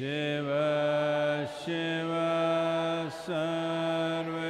Shiv Shiv सर्वेश्वराय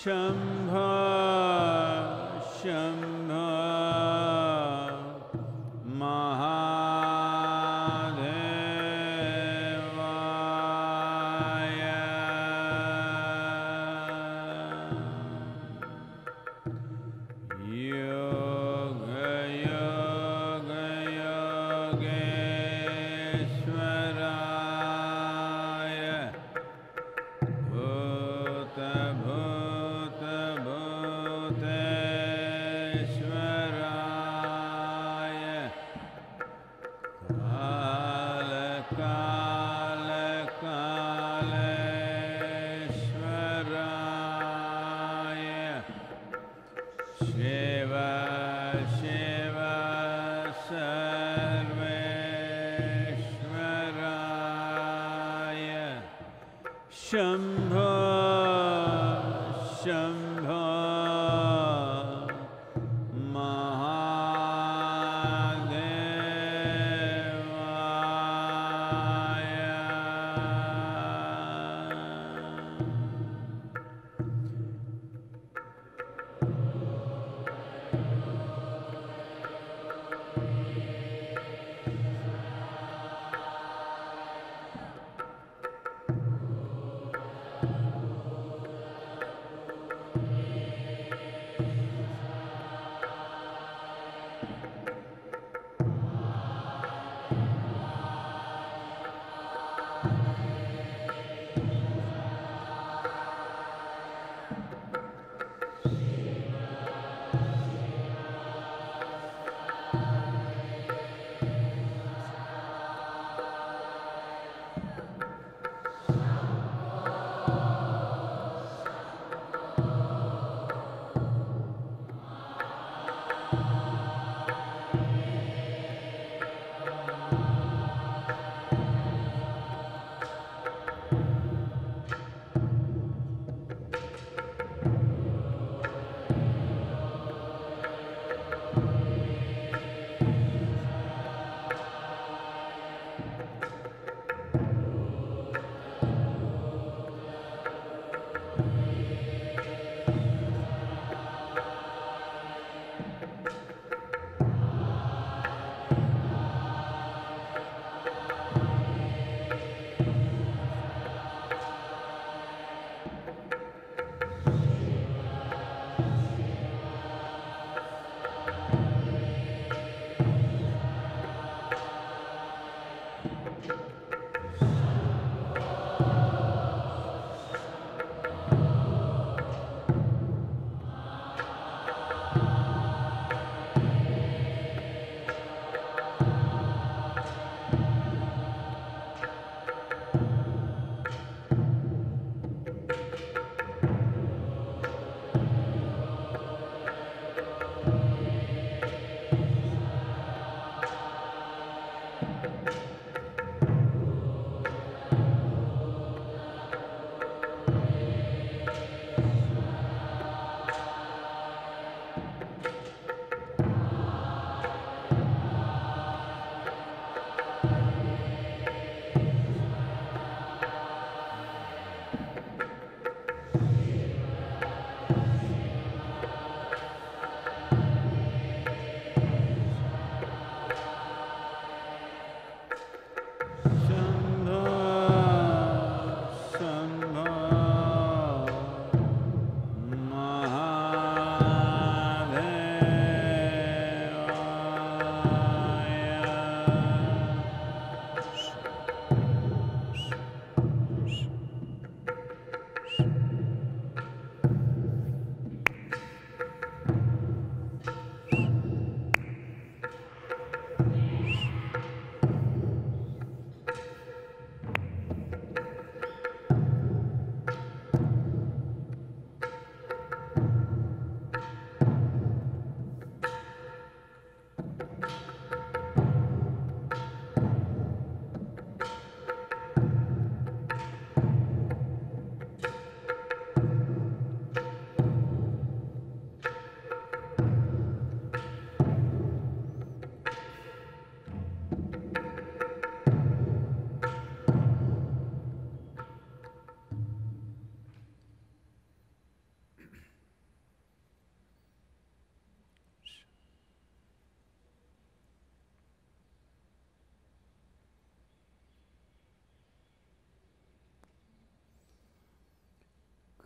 Shambha Shambha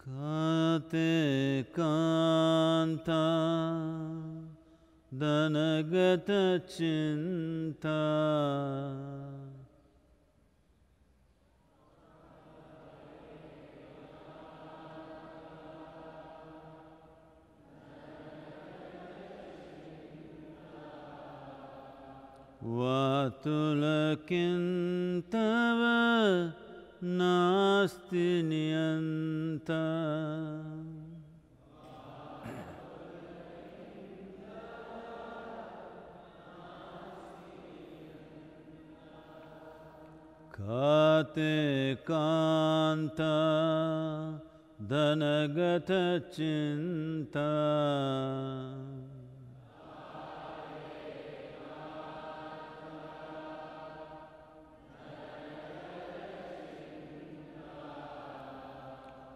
Kate kanta danagata chinta वातुलकिन्तव नास्ति नियन्ता काते कान्ता धनगतचिन्ता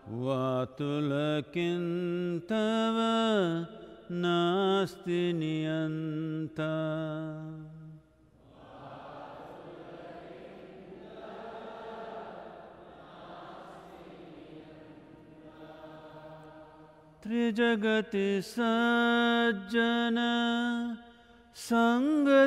वातुलकिं तव नास्ति नियन्ता त्रिजगति सज्जन सङ्गतिरेखा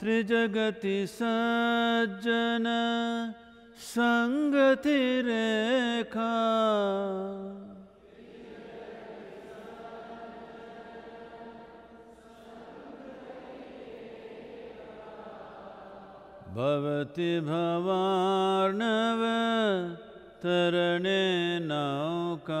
त्रिजगति सज्जन संगति रेखा भवति भवार्णव तरणे नौका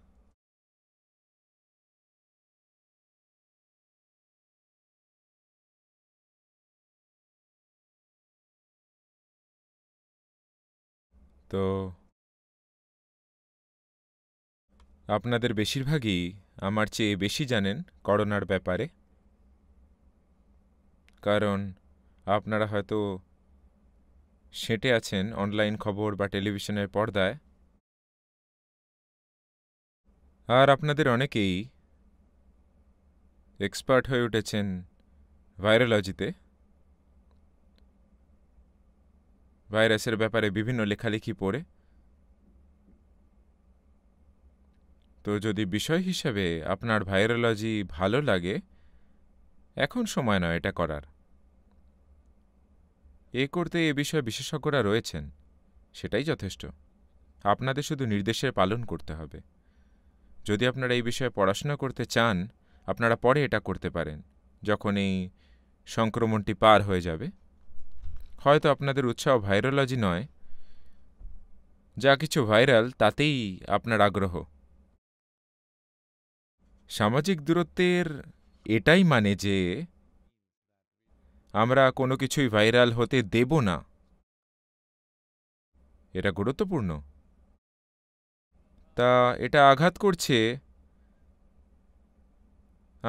তো আপনাদের বেশিরভাগই আমার চেয়ে বেশি জানেন করোনার ব্যাপারে কারণ আপনারা হয়তো সেঁটে আছেন অনলাইন খবর বা টেলিভিশনের পর্দায় আর আপনাদের অনেকেই এক্সপার্ট হয়ে উঠেছেন ভাইরোলজিতে ভাইরাসের ব্যাপারে বিভিন্ন লেখালেখি পড়ে তো যদি বিষয় হিসাবে আপনার ভাইরোলজি ভালো লাগে এখন সময় নয় এটা করার এ করতে এ বিষয়ে বিশেষজ্ঞরা রয়েছেন সেটাই যথেষ্ট আপনাদের শুধু নির্দেশের পালন করতে হবে যদি আপনারা এই বিষয়ে পড়াশোনা করতে চান আপনারা পরে এটা করতে পারেন যখন এই সংক্রমণটি পার হয়ে যাবে হয়তো আপনাদের উৎসাহ ভাইরোলজি নয় যা কিছু ভাইরাল তাতেই আপনার আগ্রহ সামাজিক দূরত্বের এটাই মানে যে আমরা কোনো কিছুই ভাইরাল হতে দেব না এটা গুরুত্বপূর্ণ তা এটা আঘাত করছে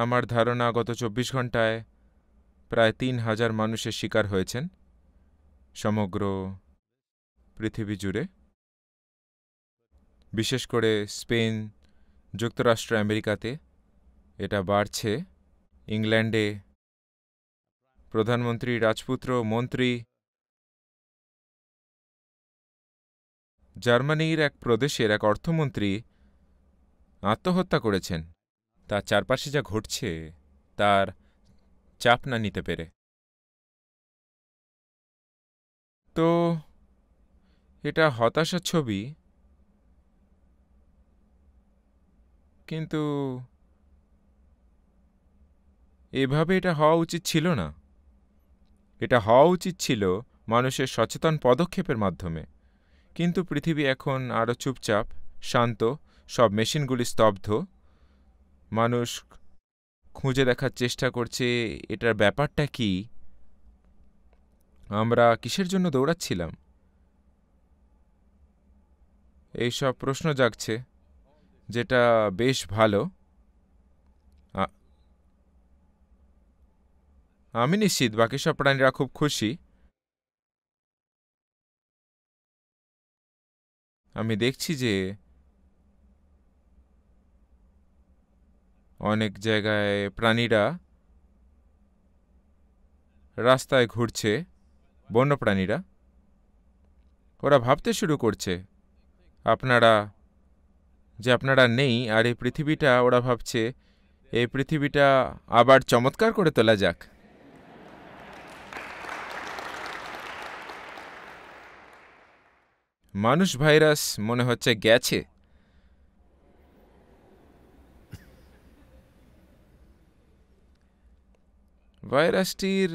আমার ধারণা গত চব্বিশ ঘন্টায় প্রায় তিন হাজার মানুষের শিকার হয়েছেন সমগ্র পৃথিবী জুড়ে বিশেষ করে স্পেন যুক্তরাষ্ট্র আমেরিকাতে এটা বাড়ছে ইংল্যান্ডে প্রধানমন্ত্রী রাজপুত্র মন্ত্রী জার্মানির এক প্রদেশের এক অর্থমন্ত্রী আত্মহত্যা করেছেন তার চারপাশে যা ঘটছে তার চাপ না নিতে পেরে তো এটা হতাশার ছবি কিন্তু এভাবে এটা হওয়া উচিত ছিল না এটা হওয়া উচিত ছিল মানুষের সচেতন পদক্ষেপের মাধ্যমে কিন্তু পৃথিবী এখন আরও চুপচাপ শান্ত সব মেশিনগুলি স্তব্ধ মানুষ খুঁজে দেখার চেষ্টা করছে এটার ব্যাপারটা কী আমরা কিসের জন্য দৌড়াচ্ছিলাম এইসব প্রশ্ন জাগছে যেটা বেশ ভালো আমি নিশ্চিত বাকি সব প্রাণীরা খুব খুশি আমি দেখছি যে অনেক জায়গায় প্রাণীরা রাস্তায় ঘুরছে বন্যপ্রাণীরা ওরা ভাবতে শুরু করছে আপনারা যে আপনারা নেই আর এই পৃথিবীটা ওরা ভাবছে এই পৃথিবীটা আবার চমৎকার করে তোলা যাক মানুষ ভাইরাস মনে হচ্ছে গেছে ভাইরাসটির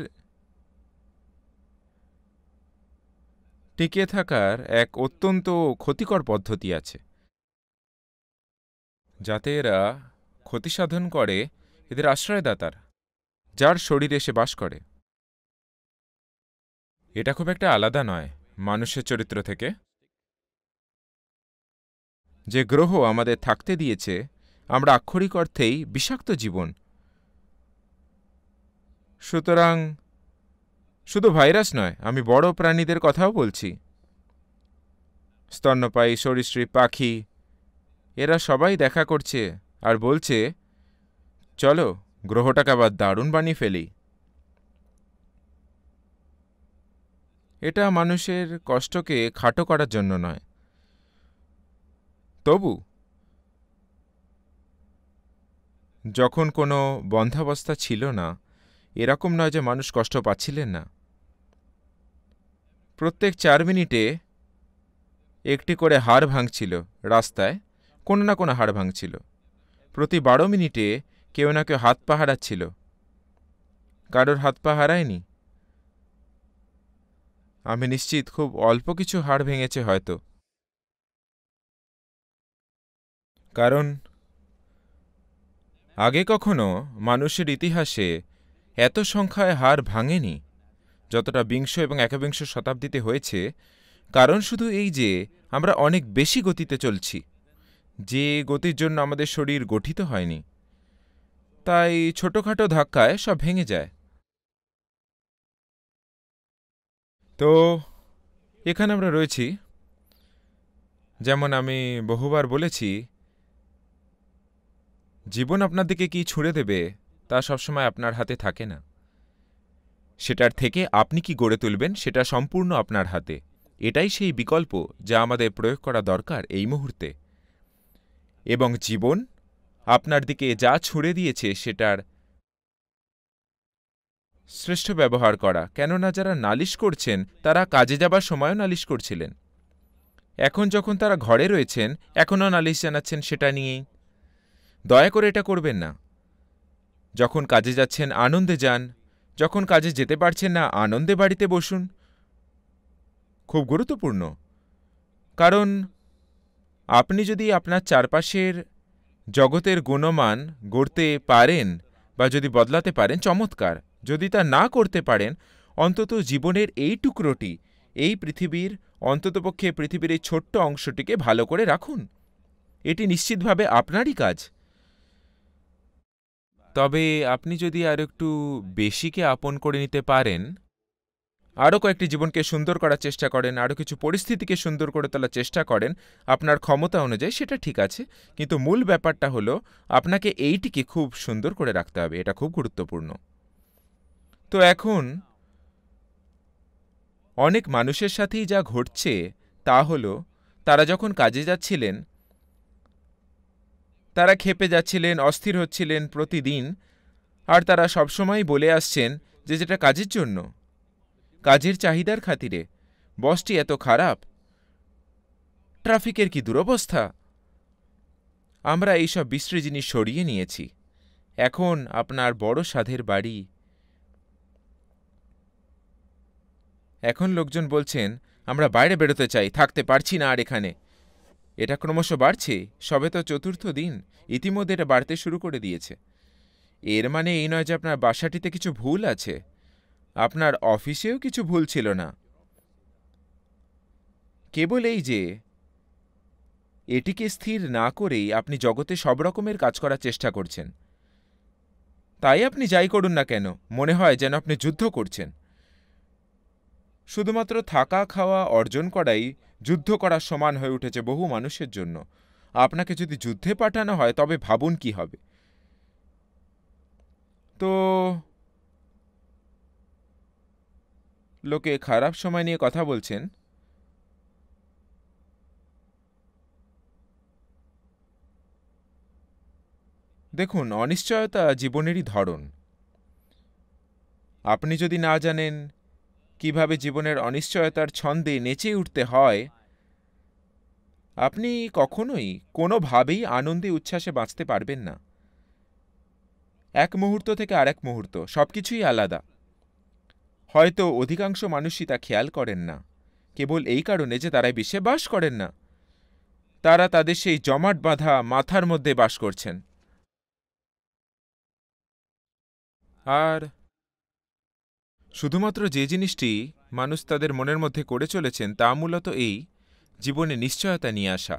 টিকে থাকার এক অত্যন্ত ক্ষতিকর পদ্ধতি আছে যাতে এরা ক্ষতিসাধন করে এদের আশ্রয়দাতার যার শরীরে সে বাস করে এটা খুব একটা আলাদা নয় মানুষের চরিত্র থেকে যে গ্রহ আমাদের থাকতে দিয়েছে আমরা আক্ষরিক অর্থেই বিষাক্ত জীবন সুতরাং শুধু ভাইরাস নয় আমি বড় প্রাণীদের কথাও বলছি স্তন্যপায়ী সরীসৃপ পাখি এরা সবাই দেখা করছে আর বলছে চলো গ্রহটাকে আবার দারুণ বানিয়ে ফেলি এটা মানুষের কষ্টকে খাটো করার জন্য নয় তবু যখন কোনো বন্ধাবস্থা ছিল না এরকম নয় যে মানুষ কষ্ট পাচ্ছিলেন না প্রত্যেক চার মিনিটে একটি করে হাড় ভাঙছিল রাস্তায় কোনো না কোনো হাড় ভাঙছিল প্রতি বারো মিনিটে কেউ না কেউ হাত পা হারাচ্ছিল কারোর হাত পা হারায়নি আমি নিশ্চিত খুব অল্প কিছু হাড় ভেঙেছে হয়তো কারণ আগে কখনো মানুষের ইতিহাসে এত সংখ্যায় হাড় ভাঙেনি যতটা বিংশ এবং একবিংশ শতাব্দীতে হয়েছে কারণ শুধু এই যে আমরা অনেক বেশি গতিতে চলছি যে গতির জন্য আমাদের শরীর গঠিত হয়নি তাই ছোটোখাটো ধাক্কায় সব ভেঙে যায় তো এখানে আমরা রয়েছি যেমন আমি বহুবার বলেছি জীবন আপনার দিকে কি ছুঁড়ে দেবে তা সবসময় আপনার হাতে থাকে না সেটার থেকে আপনি কি গড়ে তুলবেন সেটা সম্পূর্ণ আপনার হাতে এটাই সেই বিকল্প যা আমাদের প্রয়োগ করা দরকার এই মুহূর্তে এবং জীবন আপনার দিকে যা ছুঁড়ে দিয়েছে সেটার শ্রেষ্ঠ ব্যবহার করা কেননা যারা নালিশ করছেন তারা কাজে যাবার সময়ও নালিশ করছিলেন এখন যখন তারা ঘরে রয়েছেন এখনও নালিশ জানাচ্ছেন সেটা নিয়েই দয়া করে এটা করবেন না যখন কাজে যাচ্ছেন আনন্দে যান যখন কাজে যেতে পারছেন না আনন্দে বাড়িতে বসুন খুব গুরুত্বপূর্ণ কারণ আপনি যদি আপনার চারপাশের জগতের গুণমান গড়তে পারেন বা যদি বদলাতে পারেন চমৎকার যদি তা না করতে পারেন অন্তত জীবনের এই টুকরোটি এই পৃথিবীর অন্ততপক্ষে পৃথিবীর এই ছোট্ট অংশটিকে ভালো করে রাখুন এটি নিশ্চিতভাবে আপনারই কাজ তবে আপনি যদি আর একটু বেশিকে আপন করে নিতে পারেন আরও কয়েকটি জীবনকে সুন্দর করার চেষ্টা করেন আরও কিছু পরিস্থিতিকে সুন্দর করে তোলার চেষ্টা করেন আপনার ক্ষমতা অনুযায়ী সেটা ঠিক আছে কিন্তু মূল ব্যাপারটা হলো আপনাকে এইটিকে খুব সুন্দর করে রাখতে হবে এটা খুব গুরুত্বপূর্ণ তো এখন অনেক মানুষের সাথেই যা ঘটছে তা হলো তারা যখন কাজে যাচ্ছিলেন তারা খেপে যাচ্ছিলেন অস্থির হচ্ছিলেন প্রতিদিন আর তারা সবসময় বলে আসছেন যে যেটা কাজের জন্য কাজের চাহিদার খাতিরে বসটি এত খারাপ ট্রাফিকের কি দুরবস্থা আমরা এইসব বিশ্রী জিনিস সরিয়ে নিয়েছি এখন আপনার বড় সাধের বাড়ি এখন লোকজন বলছেন আমরা বাইরে বেরোতে চাই থাকতে পারছি না আর এখানে এটা ক্রমশ বাড়ছে সবে তো চতুর্থ দিন ইতিমধ্যে এটা বাড়তে শুরু করে দিয়েছে এর মানে এই নয় যে আপনার বাসাটিতে কিছু ভুল আছে আপনার অফিসেও কিছু ভুল ছিল না কেবল এই যে এটিকে স্থির না করেই আপনি জগতে সব রকমের কাজ করার চেষ্টা করছেন তাই আপনি যাই করুন না কেন মনে হয় যেন আপনি যুদ্ধ করছেন শুধুমাত্র থাকা খাওয়া অর্জন করাই যুদ্ধ করার সমান হয়ে উঠেছে বহু মানুষের জন্য আপনাকে যদি যুদ্ধে পাঠানো হয় তবে ভাবুন কি হবে তো লোকে খারাপ সময় নিয়ে কথা বলছেন দেখুন অনিশ্চয়তা জীবনেরই ধরন আপনি যদি না জানেন কিভাবে জীবনের অনিশ্চয়তার ছন্দে নেচে উঠতে হয় আপনি কখনোই কোনোভাবেই আনন্দে উচ্ছ্বাসে বাঁচতে পারবেন না এক মুহূর্ত থেকে আর এক মুহূর্ত সব কিছুই আলাদা হয়তো অধিকাংশ মানুষই তা খেয়াল করেন না কেবল এই কারণে যে তারা বিশ্বে বাস করেন না তারা তাদের সেই জমাট বাঁধা মাথার মধ্যে বাস করছেন আর শুধুমাত্র যে জিনিসটি মানুষ তাদের মনের মধ্যে করে চলেছেন তা মূলত এই জীবনে নিশ্চয়তা নিয়ে আসা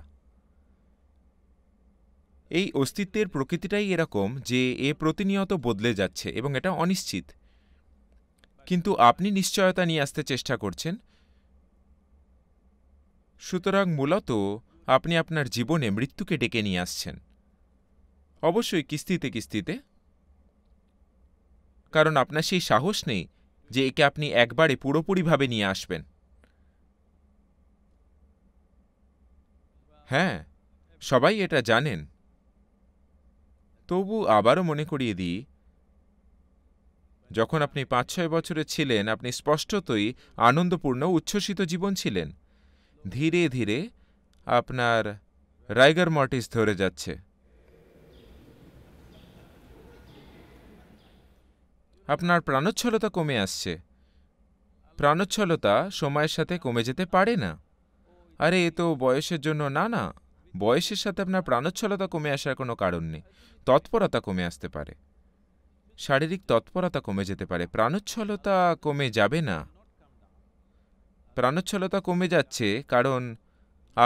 এই অস্তিত্বের প্রকৃতিটাই এরকম যে এ প্রতিনিয়ত বদলে যাচ্ছে এবং এটা অনিশ্চিত কিন্তু আপনি নিশ্চয়তা নিয়ে আসতে চেষ্টা করছেন সুতরাং মূলত আপনি আপনার জীবনে মৃত্যুকে ডেকে নিয়ে আসছেন অবশ্যই কিস্তিতে কিস্তিতে কারণ আপনার সেই সাহস নেই যে একে আপনি একবারে পুরোপুরিভাবে নিয়ে আসবেন হ্যাঁ সবাই এটা জানেন তবু আবারও মনে করিয়ে দিই যখন আপনি পাঁচ ছয় বছরে ছিলেন আপনি স্পষ্টতই আনন্দপূর্ণ উচ্ছ্বসিত জীবন ছিলেন ধীরে ধীরে আপনার রাইগার মর্টিস ধরে যাচ্ছে আপনার প্রাণোচ্ছলতা কমে আসছে প্রাণোচ্ছলতা সময়ের সাথে কমে যেতে পারে না আরে এ তো বয়সের জন্য না না বয়সের সাথে আপনার প্রাণচ্ছলতা কমে আসার কোনো কারণ নেই তৎপরতা কমে আসতে পারে শারীরিক তৎপরতা কমে যেতে পারে প্রাণোচ্ছলতা কমে যাবে না প্রাণোচ্ছলতা কমে যাচ্ছে কারণ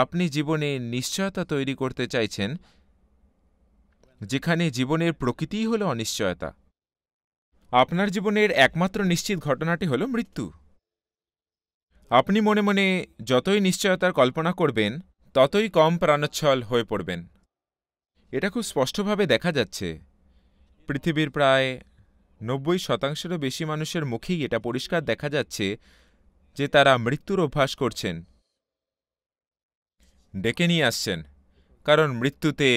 আপনি জীবনে নিশ্চয়তা তৈরি করতে চাইছেন যেখানে জীবনের প্রকৃতিই হলো অনিশ্চয়তা আপনার জীবনের একমাত্র নিশ্চিত ঘটনাটি হল মৃত্যু আপনি মনে মনে যতই নিশ্চয়তার কল্পনা করবেন ততই কম প্রাণোচ্ছল হয়ে পড়বেন এটা খুব স্পষ্টভাবে দেখা যাচ্ছে পৃথিবীর প্রায় নব্বই শতাংশেরও বেশি মানুষের মুখেই এটা পরিষ্কার দেখা যাচ্ছে যে তারা মৃত্যুর অভ্যাস করছেন ডেকে নিয়ে আসছেন কারণ মৃত্যুতে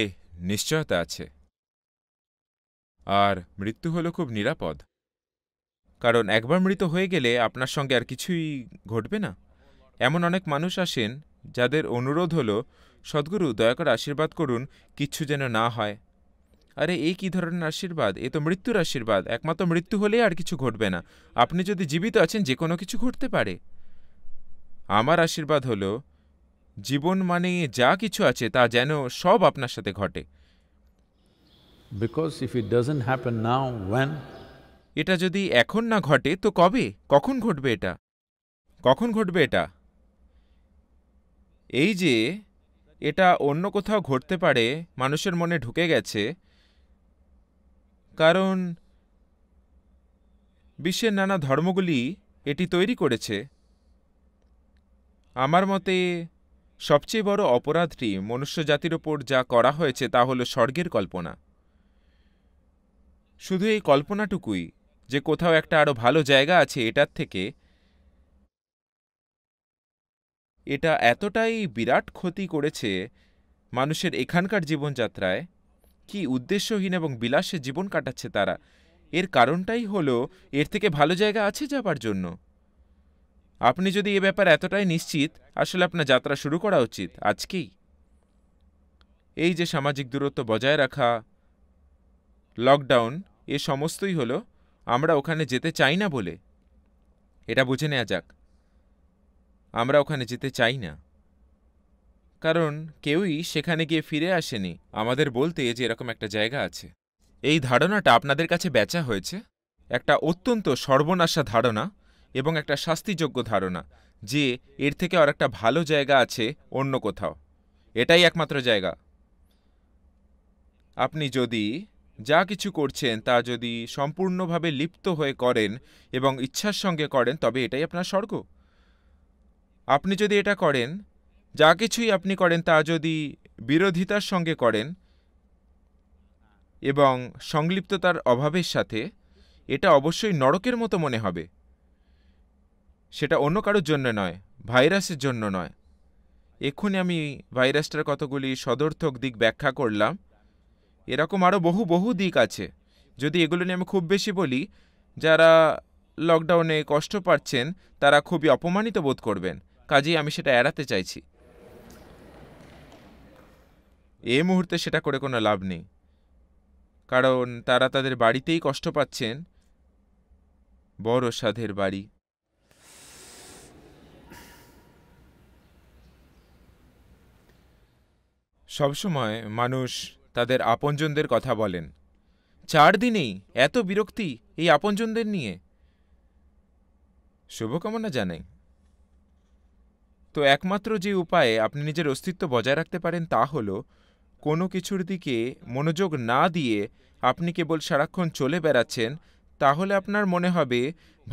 নিশ্চয়তা আছে আর মৃত্যু হলো খুব নিরাপদ কারণ একবার মৃত হয়ে গেলে আপনার সঙ্গে আর কিছুই ঘটবে না এমন অনেক মানুষ আসেন যাদের অনুরোধ হলো সদ্গুরু দয়া করে আশীর্বাদ করুন কিচ্ছু যেন না হয় আরে এই কী ধরনের আশীর্বাদ এ তো মৃত্যুর আশীর্বাদ একমাত্র মৃত্যু হলে আর কিছু ঘটবে না আপনি যদি জীবিত আছেন যে কোনো কিছু ঘটতে পারে আমার আশীর্বাদ হলো জীবন মানে যা কিছু আছে তা যেন সব আপনার সাথে ঘটে because if it doesn't happen now, when? এটা যদি এখন না ঘটে তো কবে কখন ঘটবে এটা কখন ঘটবে এটা এই যে এটা অন্য কোথাও ঘটতে পারে মানুষের মনে ঢুকে গেছে কারণ বিশ্বের নানা ধর্মগুলি এটি তৈরি করেছে আমার মতে সবচেয়ে বড় অপরাধটি মনুষ্যজাতির ওপর যা করা হয়েছে তা হল স্বর্গের কল্পনা শুধু এই কল্পনাটুকুই যে কোথাও একটা আরও ভালো জায়গা আছে এটার থেকে এটা এতটাই বিরাট ক্ষতি করেছে মানুষের এখানকার জীবনযাত্রায় কি উদ্দেশ্যহীন এবং বিলাসে জীবন কাটাচ্ছে তারা এর কারণটাই হলো এর থেকে ভালো জায়গা আছে যাবার জন্য আপনি যদি এ ব্যাপার এতটাই নিশ্চিত আসলে আপনার যাত্রা শুরু করা উচিত আজকেই এই যে সামাজিক দূরত্ব বজায় রাখা লকডাউন এ সমস্তই হলো আমরা ওখানে যেতে চাই না বলে এটা বুঝে নেওয়া যাক আমরা ওখানে যেতে চাই না কারণ কেউই সেখানে গিয়ে ফিরে আসেনি আমাদের বলতে যে এরকম একটা জায়গা আছে এই ধারণাটা আপনাদের কাছে বেচা হয়েছে একটা অত্যন্ত সর্বনাশা ধারণা এবং একটা শাস্তিযোগ্য ধারণা যে এর থেকে আর একটা ভালো জায়গা আছে অন্য কোথাও এটাই একমাত্র জায়গা আপনি যদি যা কিছু করছেন তা যদি সম্পূর্ণভাবে লিপ্ত হয়ে করেন এবং ইচ্ছার সঙ্গে করেন তবে এটাই আপনার স্বর্গ আপনি যদি এটা করেন যা কিছুই আপনি করেন তা যদি বিরোধিতার সঙ্গে করেন এবং সংলিপ্ততার অভাবের সাথে এটা অবশ্যই নরকের মতো মনে হবে সেটা অন্য কারোর জন্য নয় ভাইরাসের জন্য নয় এক্ষুনি আমি ভাইরাসটার কতগুলি সদর্থক দিক ব্যাখ্যা করলাম এরকম আরও বহু বহু দিক আছে যদি এগুলো নিয়ে আমি খুব বেশি বলি যারা লকডাউনে কষ্ট পাচ্ছেন তারা খুবই অপমানিত বোধ করবেন কাজেই আমি সেটা এড়াতে চাইছি এ মুহূর্তে সেটা করে কোনো লাভ নেই কারণ তারা তাদের বাড়িতেই কষ্ট পাচ্ছেন বড় সাধের বাড়ি সবসময় মানুষ তাদের আপনজনদের কথা বলেন চার দিনেই এত বিরক্তি এই আপনজনদের নিয়ে শুভকামনা জানাই তো একমাত্র যে উপায়ে আপনি নিজের অস্তিত্ব বজায় রাখতে পারেন তা হলো কোনো কিছুর দিকে মনোযোগ না দিয়ে আপনি কেবল সারাক্ষণ চলে বেড়াচ্ছেন তাহলে আপনার মনে হবে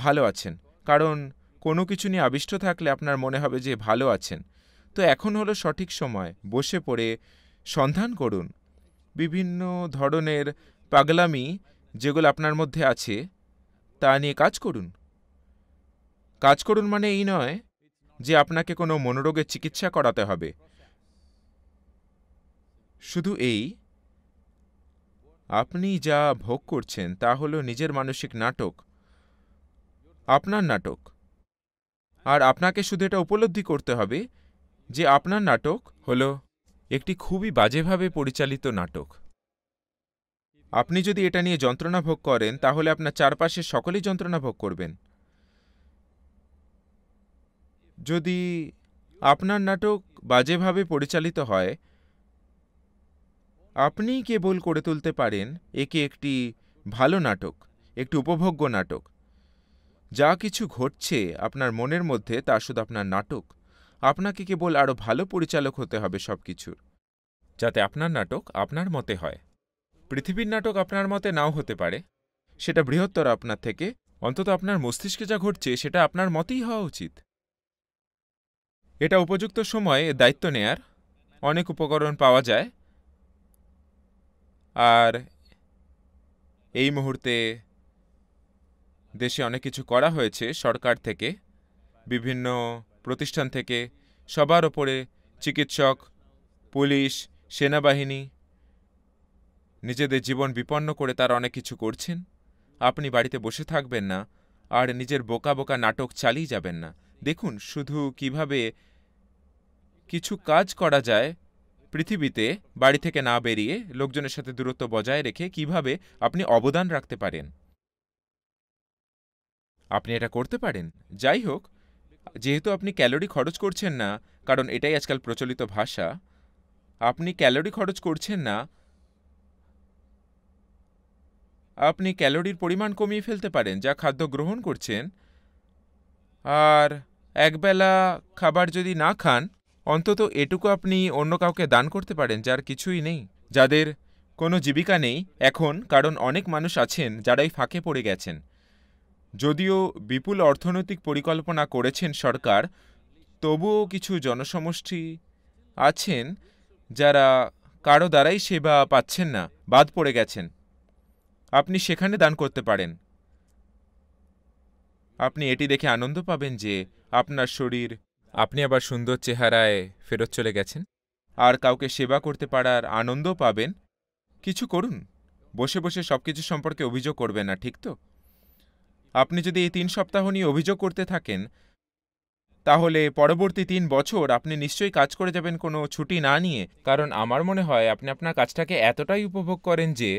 ভালো আছেন কারণ কোনো কিছু নিয়ে আবিষ্ট থাকলে আপনার মনে হবে যে ভালো আছেন তো এখন হলো সঠিক সময় বসে পড়ে সন্ধান করুন বিভিন্ন ধরনের পাগলামি যেগুলো আপনার মধ্যে আছে তা নিয়ে কাজ করুন কাজ করুন মানে এই নয় যে আপনাকে কোনো মনোরোগের চিকিৎসা করাতে হবে শুধু এই আপনি যা ভোগ করছেন তা হলো নিজের মানসিক নাটক আপনার নাটক আর আপনাকে শুধু এটা উপলব্ধি করতে হবে যে আপনার নাটক হলো একটি খুবই বাজেভাবে পরিচালিত নাটক আপনি যদি এটা নিয়ে যন্ত্রণা ভোগ করেন তাহলে আপনার চারপাশের সকলেই যন্ত্রণা ভোগ করবেন যদি আপনার নাটক বাজেভাবে পরিচালিত হয় আপনিই কেবল করে তুলতে পারেন একে একটি ভালো নাটক একটি উপভোগ্য নাটক যা কিছু ঘটছে আপনার মনের মধ্যে তা শুধু আপনার নাটক আপনাকে কেবল আরও ভালো পরিচালক হতে হবে সব যাতে আপনার নাটক আপনার মতে হয় পৃথিবীর নাটক আপনার মতে নাও হতে পারে সেটা বৃহত্তর আপনার থেকে অন্তত আপনার মস্তিষ্কে যা ঘটছে সেটা আপনার মতেই হওয়া উচিত এটা উপযুক্ত সময়ে দায়িত্ব নেয়ার অনেক উপকরণ পাওয়া যায় আর এই মুহূর্তে দেশে অনেক কিছু করা হয়েছে সরকার থেকে বিভিন্ন প্রতিষ্ঠান থেকে সবার ওপরে চিকিৎসক পুলিশ সেনাবাহিনী নিজেদের জীবন বিপন্ন করে তার অনেক কিছু করছেন আপনি বাড়িতে বসে থাকবেন না আর নিজের বোকা বোকা নাটক চালিয়ে যাবেন না দেখুন শুধু কিভাবে কিছু কাজ করা যায় পৃথিবীতে বাড়ি থেকে না বেরিয়ে লোকজনের সাথে দূরত্ব বজায় রেখে কিভাবে আপনি অবদান রাখতে পারেন আপনি এটা করতে পারেন যাই হোক যেহেতু আপনি ক্যালোরি খরচ করছেন না কারণ এটাই আজকাল প্রচলিত ভাষা আপনি ক্যালোরি খরচ করছেন না আপনি ক্যালোরির পরিমাণ কমিয়ে ফেলতে পারেন যা খাদ্য গ্রহণ করছেন আর একবেলা খাবার যদি না খান অন্তত এটুকু আপনি অন্য কাউকে দান করতে পারেন যার কিছুই নেই যাদের কোনো জীবিকা নেই এখন কারণ অনেক মানুষ আছেন যারাই ফাঁকে পড়ে গেছেন যদিও বিপুল অর্থনৈতিক পরিকল্পনা করেছেন সরকার তবুও কিছু জনসমষ্টি আছেন যারা কারো দ্বারাই সেবা পাচ্ছেন না বাদ পড়ে গেছেন আপনি সেখানে দান করতে পারেন আপনি এটি দেখে আনন্দ পাবেন যে আপনার শরীর আপনি আবার সুন্দর চেহারায় ফেরত চলে গেছেন আর কাউকে সেবা করতে পারার আনন্দ পাবেন কিছু করুন বসে বসে সব কিছু সম্পর্কে অভিযোগ করবে না ঠিক তো আপনি যদি এই তিন সপ্তাহ নিয়ে অভিযোগ করতে থাকেন তাহলে পরবর্তী তিন বছর আপনি নিশ্চয়ই কাজ করে যাবেন কোনো ছুটি না নিয়ে কারণ আমার মনে হয় আপনি আপনার কাজটাকে এতটাই উপভোগ করেন যে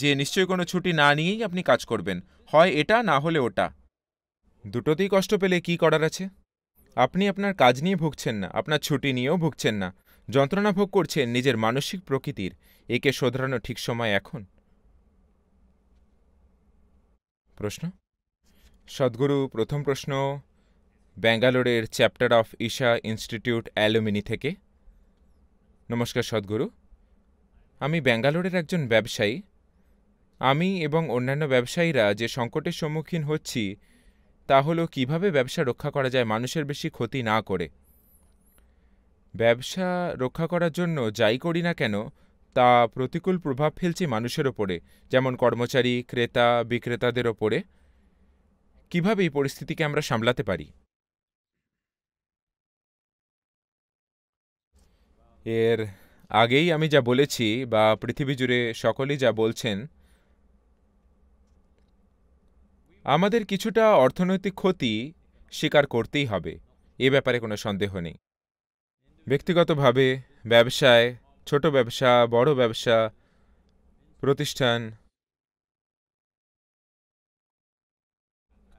যে নিশ্চয়ই কোনো ছুটি না নিয়েই আপনি কাজ করবেন হয় এটা না হলে ওটা দুটোতেই কষ্ট পেলে কি করার আছে আপনি আপনার কাজ নিয়ে ভুগছেন না আপনার ছুটি নিয়েও ভুগছেন না যন্ত্রণা ভোগ করছেন নিজের মানসিক প্রকৃতির একে শোধরানো ঠিক সময় এখন প্রশ্ন সদ্গুরু প্রথম প্রশ্ন ব্যাঙ্গালোরের chapter of Isha institute alumni থেকে নমস্কার সদ্গুরু আমি ব্যাঙ্গালোরের একজন ব্যবসায়ী আমি এবং অন্যান্য ব্যবসায়ীরা যে সংকটের সম্মুখীন হচ্ছি তা হলো কীভাবে ব্যবসা রক্ষা করা যায় মানুষের বেশি ক্ষতি না করে ব্যবসা রক্ষা করার জন্য যাই করি না কেন তা প্রতিকূল প্রভাব ফেলছে মানুষের ওপরে যেমন কর্মচারী ক্রেতা বিক্রেতাদের ওপরে কিভাবে এই পরিস্থিতিকে আমরা সামলাতে পারি এর আগেই আমি যা বলেছি বা পৃথিবী জুড়ে সকলেই যা বলছেন আমাদের কিছুটা অর্থনৈতিক ক্ষতি স্বীকার করতেই হবে এ ব্যাপারে কোনো সন্দেহ নেই ব্যক্তিগতভাবে ব্যবসায় ছোট ব্যবসা বড় ব্যবসা প্রতিষ্ঠান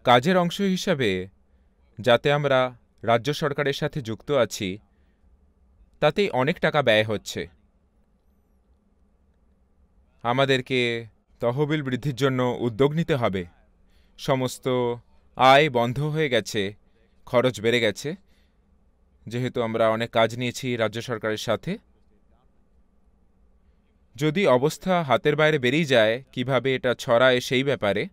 কাজের অংশ হিসাবে যাতে আমরা রাজ্য সরকারের সাথে যুক্ত আছি তাতেই অনেক টাকা ব্যয় হচ্ছে আমাদেরকে তহবিল বৃদ্ধির জন্য উদ্যোগ নিতে হবে সমস্ত আয় বন্ধ হয়ে গেছে খরচ বেড়ে গেছে যেহেতু আমরা অনেক কাজ নিয়েছি রাজ্য সরকারের সাথে যদি অবস্থা হাতের বাইরে বেরিয়ে যায় কিভাবে এটা ছড়ায় সেই ব্যাপারে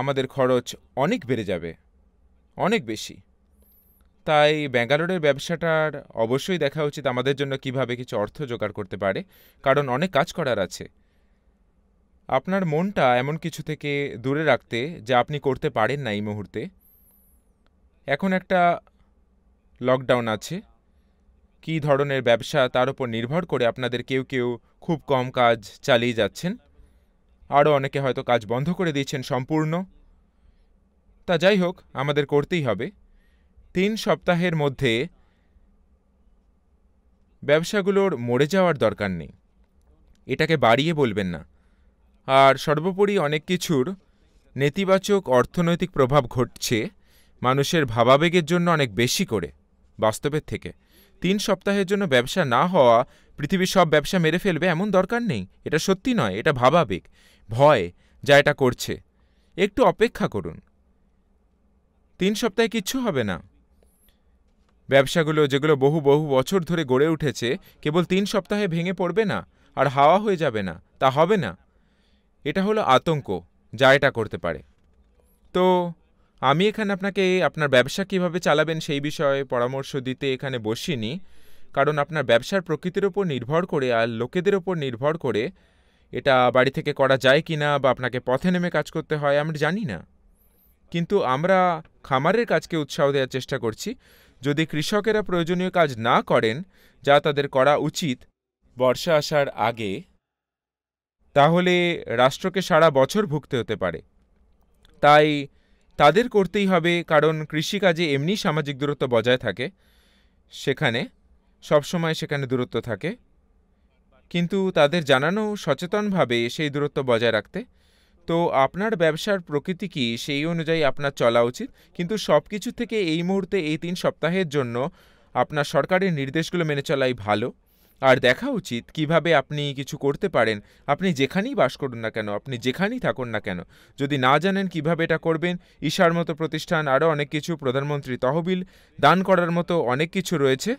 আমাদের খরচ অনেক বেড়ে যাবে অনেক বেশি তাই ব্যাঙ্গালোরের ব্যবসাটার অবশ্যই দেখা উচিত আমাদের জন্য কিভাবে কিছু অর্থ জোগাড় করতে পারে কারণ অনেক কাজ করার আছে আপনার মনটা এমন কিছু থেকে দূরে রাখতে যা আপনি করতে পারেন না এই মুহূর্তে এখন একটা লকডাউন আছে কি ধরনের ব্যবসা তার উপর নির্ভর করে আপনাদের কেউ কেউ খুব কম কাজ চালিয়ে যাচ্ছেন আরও অনেকে হয়তো কাজ বন্ধ করে দিয়েছেন সম্পূর্ণ তা যাই হোক আমাদের করতেই হবে তিন সপ্তাহের মধ্যে ব্যবসাগুলোর মরে যাওয়ার দরকার নেই এটাকে বাড়িয়ে বলবেন না আর সর্বোপরি অনেক কিছুর নেতিবাচক অর্থনৈতিক প্রভাব ঘটছে মানুষের ভাবাবেগের জন্য অনেক বেশি করে বাস্তবের থেকে তিন সপ্তাহের জন্য ব্যবসা না হওয়া পৃথিবীর সব ব্যবসা মেরে ফেলবে এমন দরকার নেই এটা সত্যি নয় এটা ভাবাবেগ ভয় যা এটা করছে একটু অপেক্ষা করুন তিন সপ্তাহে কিচ্ছু হবে না ব্যবসাগুলো যেগুলো বহু বহু বছর ধরে গড়ে উঠেছে কেবল তিন সপ্তাহে ভেঙে পড়বে না আর হাওয়া হয়ে যাবে না তা হবে না এটা হলো আতঙ্ক যা এটা করতে পারে তো আমি এখানে আপনাকে আপনার ব্যবসা কিভাবে চালাবেন সেই বিষয়ে পরামর্শ দিতে এখানে বসিনি কারণ আপনার ব্যবসার প্রকৃতির ওপর নির্ভর করে আর লোকেদের ওপর নির্ভর করে এটা বাড়ি থেকে করা যায় কি না বা আপনাকে পথে নেমে কাজ করতে হয় আমরা জানি না কিন্তু আমরা খামারের কাজকে উৎসাহ দেওয়ার চেষ্টা করছি যদি কৃষকেরা প্রয়োজনীয় কাজ না করেন যা তাদের করা উচিত বর্ষা আসার আগে তাহলে রাষ্ট্রকে সারা বছর ভুগতে হতে পারে তাই তাদের করতেই হবে কারণ কৃষিকাজে এমনি সামাজিক দূরত্ব বজায় থাকে সেখানে সবসময় সেখানে দূরত্ব থাকে কিন্তু তাদের জানানো সচেতনভাবে সেই দূরত্ব বজায় রাখতে তো আপনার ব্যবসার প্রকৃতি কি সেই অনুযায়ী আপনার চলা উচিত কিন্তু সব কিছু থেকে এই মুহূর্তে এই তিন সপ্তাহের জন্য আপনার সরকারের নির্দেশগুলো মেনে চলাই ভালো আর দেখা উচিত কিভাবে আপনি কিছু করতে পারেন আপনি যেখানেই বাস করুন না কেন আপনি যেখানেই থাকুন না কেন যদি না জানেন কিভাবে এটা করবেন ঈশার মতো প্রতিষ্ঠান আরও অনেক কিছু প্রধানমন্ত্রী তহবিল দান করার মতো অনেক কিছু রয়েছে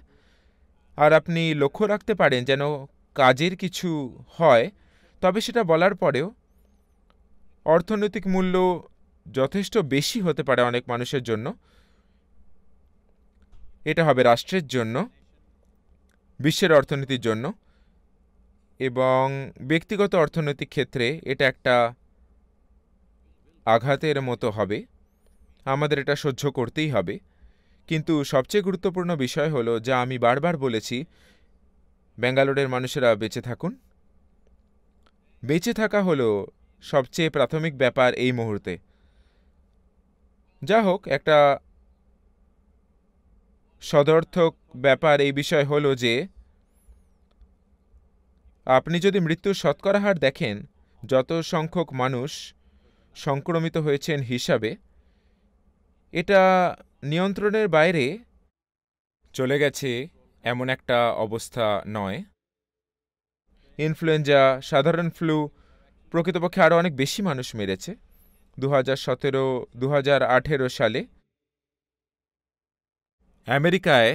আর আপনি লক্ষ্য রাখতে পারেন যেন কাজের কিছু হয় তবে সেটা বলার পরেও অর্থনৈতিক মূল্য যথেষ্ট বেশি হতে পারে অনেক মানুষের জন্য এটা হবে রাষ্ট্রের জন্য বিশ্বের অর্থনীতির জন্য এবং ব্যক্তিগত অর্থনৈতিক ক্ষেত্রে এটা একটা আঘাতের মতো হবে আমাদের এটা সহ্য করতেই হবে কিন্তু সবচেয়ে গুরুত্বপূর্ণ বিষয় হলো যা আমি বারবার বলেছি ব্যাঙ্গালোরের মানুষেরা বেঁচে থাকুন বেঁচে থাকা হলো সবচেয়ে প্রাথমিক ব্যাপার এই মুহূর্তে যা হোক একটা সদর্থক ব্যাপার এই বিষয় হল যে আপনি যদি মৃত্যুর শতকরা হার দেখেন যত সংখ্যক মানুষ সংক্রমিত হয়েছেন হিসাবে এটা নিয়ন্ত্রণের বাইরে চলে গেছে এমন একটা অবস্থা নয় ইনফ্লুয়েঞ্জা সাধারণ ফ্লু প্রকৃতপক্ষে আরও অনেক বেশি মানুষ মেরেছে দু হাজার সতেরো দু সালে আমেরিকায়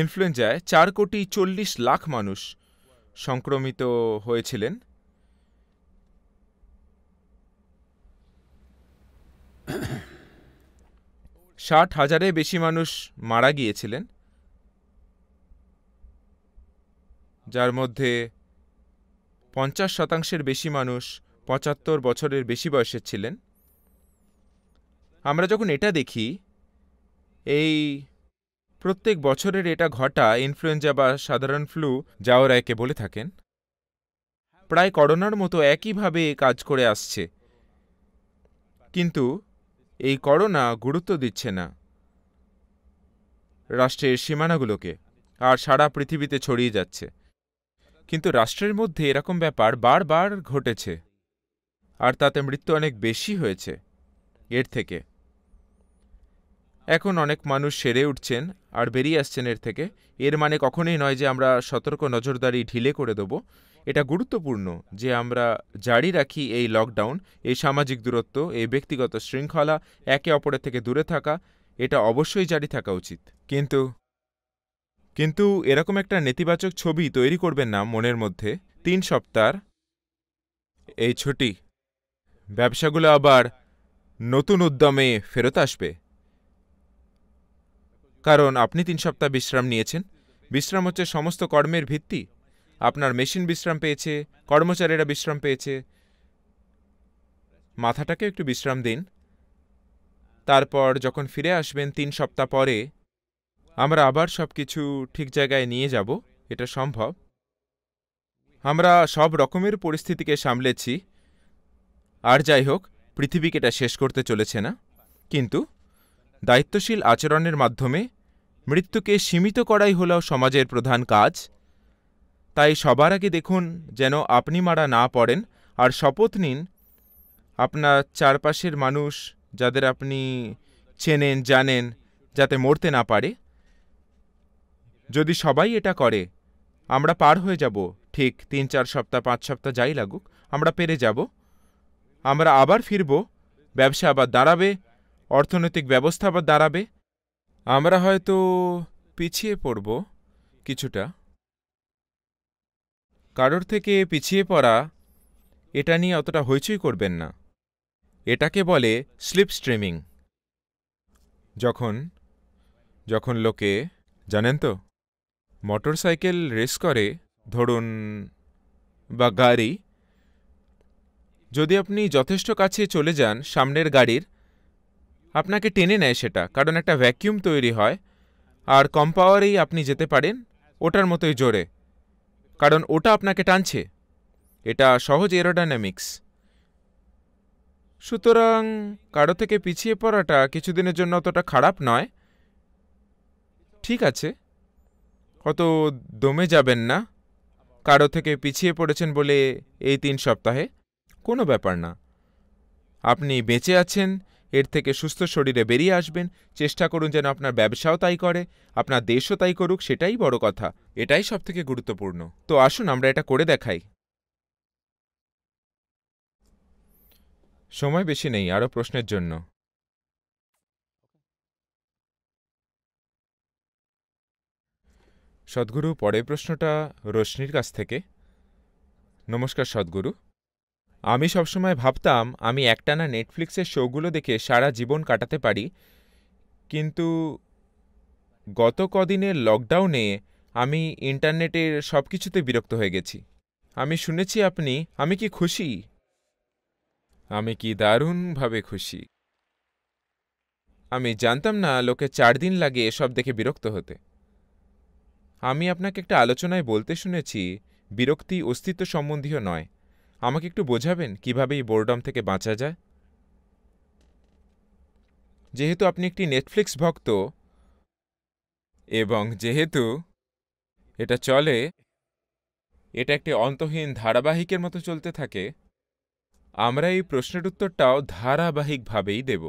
ইনফ্লুয়েঞ্জায় চার কোটি চল্লিশ লাখ মানুষ সংক্রমিত হয়েছিলেন ষাট হাজারে বেশি মানুষ মারা গিয়েছিলেন যার মধ্যে পঞ্চাশ শতাংশের বেশি মানুষ পঁচাত্তর বছরের বেশি বয়সের ছিলেন আমরা যখন এটা দেখি এই প্রত্যেক বছরের এটা ঘটা ইনফ্লুয়েঞ্জা বা সাধারণ ফ্লু যাও রায়কে বলে থাকেন প্রায় করোনার মতো একইভাবে কাজ করে আসছে কিন্তু এই করোনা গুরুত্ব দিচ্ছে না রাষ্ট্রের সীমানাগুলোকে আর সারা পৃথিবীতে ছড়িয়ে যাচ্ছে কিন্তু রাষ্ট্রের মধ্যে এরকম ব্যাপার বারবার ঘটেছে আর তাতে মৃত্যু অনেক বেশি হয়েছে এর থেকে এখন অনেক মানুষ সেরে উঠছেন আর বেরিয়ে আসছেন এর থেকে এর মানে কখনোই নয় যে আমরা সতর্ক নজরদারি ঢিলে করে দেব এটা গুরুত্বপূর্ণ যে আমরা জারি রাখি এই লকডাউন এই সামাজিক দূরত্ব এই ব্যক্তিগত শৃঙ্খলা একে অপরের থেকে দূরে থাকা এটা অবশ্যই জারি থাকা উচিত কিন্তু কিন্তু এরকম একটা নেতিবাচক ছবি তৈরি করবেন না মনের মধ্যে তিন সপ্তাহ এই ছুটি ব্যবসাগুলো আবার নতুন উদ্যমে ফেরত আসবে কারণ আপনি তিন সপ্তাহ বিশ্রাম নিয়েছেন বিশ্রাম হচ্ছে সমস্ত কর্মের ভিত্তি আপনার মেশিন বিশ্রাম পেয়েছে কর্মচারীরা বিশ্রাম পেয়েছে মাথাটাকে একটু বিশ্রাম দিন তারপর যখন ফিরে আসবেন তিন সপ্তাহ পরে আমরা আবার সব কিছু ঠিক জায়গায় নিয়ে যাব এটা সম্ভব আমরা সব রকমের পরিস্থিতিকে সামলেছি আর যাই হোক পৃথিবীকে এটা শেষ করতে চলেছে না কিন্তু দায়িত্বশীল আচরণের মাধ্যমে মৃত্যুকে সীমিত করাই হল সমাজের প্রধান কাজ তাই সবার আগে দেখুন যেন আপনি মারা না পড়েন আর শপথ নিন আপনার চারপাশের মানুষ যাদের আপনি চেনেন জানেন যাতে মরতে না পারে যদি সবাই এটা করে আমরা পার হয়ে যাব ঠিক তিন চার সপ্তাহ পাঁচ সপ্তাহ যাই লাগুক আমরা পেরে যাব আমরা আবার ফিরব ব্যবসা আবার দাঁড়াবে অর্থনৈতিক ব্যবস্থা আবার দাঁড়াবে আমরা হয়তো পিছিয়ে পড়ব কিছুটা কারোর থেকে পিছিয়ে পড়া এটা নিয়ে অতটা হইচই করবেন না এটাকে বলে স্লিপ স্ট্রিমিং যখন যখন লোকে জানেন তো মোটর সাইকেল রেস করে ধরুন বা গাড়ি যদি আপনি যথেষ্ট কাছে চলে যান সামনের গাড়ির আপনাকে টেনে নেয় সেটা কারণ একটা ভ্যাকিউম তৈরি হয় আর কম পাওয়ারেই আপনি যেতে পারেন ওটার মতোই জোরে কারণ ওটা আপনাকে টানছে এটা সহজ এরোডাইনামিক্স সুতরাং কারো থেকে পিছিয়ে পড়াটা কিছুদিনের জন্য অতটা খারাপ নয় ঠিক আছে অত দমে যাবেন না কারো থেকে পিছিয়ে পড়েছেন বলে এই তিন সপ্তাহে কোনো ব্যাপার না আপনি বেঁচে আছেন এর থেকে সুস্থ শরীরে বেরিয়ে আসবেন চেষ্টা করুন যেন আপনার ব্যবসাও তাই করে আপনার দেশও তাই করুক সেটাই বড় কথা এটাই সব থেকে গুরুত্বপূর্ণ তো আসুন আমরা এটা করে দেখাই সময় বেশি নেই আরও প্রশ্নের জন্য সদ্গুরু পরের প্রশ্নটা রশ্মির কাছ থেকে নমস্কার সদ্গুরু আমি সবসময় ভাবতাম আমি একটানা নেটফ্লিক্সের শোগুলো দেখে সারা জীবন কাটাতে পারি কিন্তু গত কদিনের লকডাউনে আমি ইন্টারনেটের সব কিছুতে বিরক্ত হয়ে গেছি আমি শুনেছি আপনি আমি কি খুশি আমি কি দারুণভাবে খুশি আমি জানতাম না লোকে চার দিন লাগে এসব দেখে বিরক্ত হতে আমি আপনাকে একটা আলোচনায় বলতে শুনেছি বিরক্তি অস্তিত্ব সম্বন্ধীয় নয় আমাকে একটু বোঝাবেন কিভাবে এই বোর্ডম থেকে বাঁচা যায় যেহেতু আপনি একটি নেটফ্লিক্স ভক্ত এবং যেহেতু এটা চলে এটা একটি অন্তহীন ধারাবাহিকের মতো চলতে থাকে আমরা এই প্রশ্নের উত্তরটাও ধারাবাহিকভাবেই দেব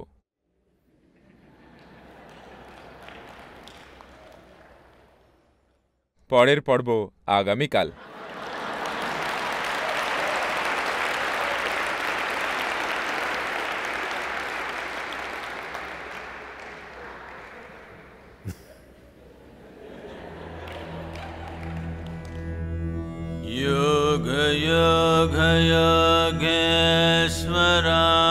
পরের পর্ব আগামীকাল योग